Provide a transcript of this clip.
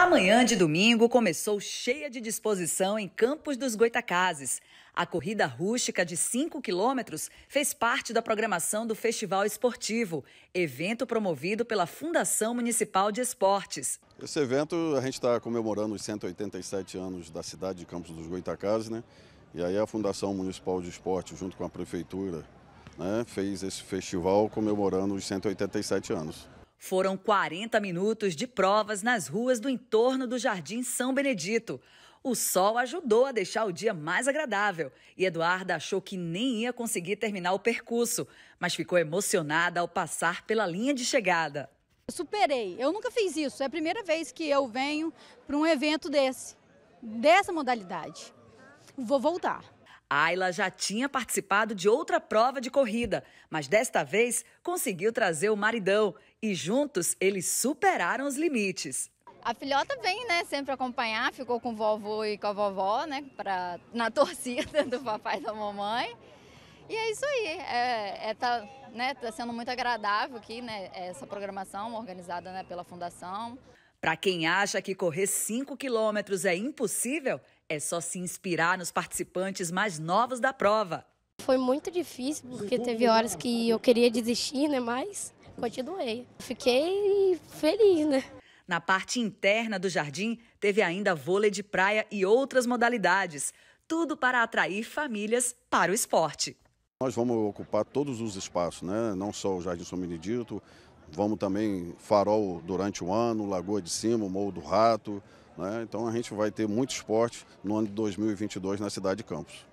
Amanhã de domingo começou cheia de disposição em Campos dos Goitacazes. A corrida rústica de 5 quilômetros fez parte da programação do Festival Esportivo, evento promovido pela Fundação Municipal de Esportes. Esse evento a gente está comemorando os 187 anos da cidade de Campos dos Goitacazes, né? E aí a Fundação Municipal de Esportes, junto com a Prefeitura, né, fez esse festival comemorando os 187 anos. Foram 40 minutos de provas nas ruas do entorno do Jardim São Benedito. O sol ajudou a deixar o dia mais agradável e Eduarda achou que nem ia conseguir terminar o percurso, mas ficou emocionada ao passar pela linha de chegada. Superei, eu nunca fiz isso, é a primeira vez que eu venho para um evento desse, dessa modalidade. Vou voltar. Ayla já tinha participado de outra prova de corrida, mas desta vez conseguiu trazer o maridão e juntos eles superaram os limites. A filhota vem, né, sempre acompanhar, ficou com o vovô e com a vovó, né, pra, na torcida do papai e da mamãe. E é isso aí, é, é tá, né, tá sendo muito agradável aqui, né, essa programação organizada né, pela Fundação. Para quem acha que correr 5 quilômetros é impossível, é só se inspirar nos participantes mais novos da prova. Foi muito difícil, porque teve horas que eu queria desistir, né? Mas continuei. Fiquei feliz, né? Na parte interna do jardim, teve ainda vôlei de praia e outras modalidades. Tudo para atrair famílias para o esporte. Nós vamos ocupar todos os espaços, né? não só o Jardim São Benedito, Vamos também farol durante o ano, Lagoa de Cima, Morro do Rato. Né? Então a gente vai ter muito esporte no ano de 2022 na cidade de Campos.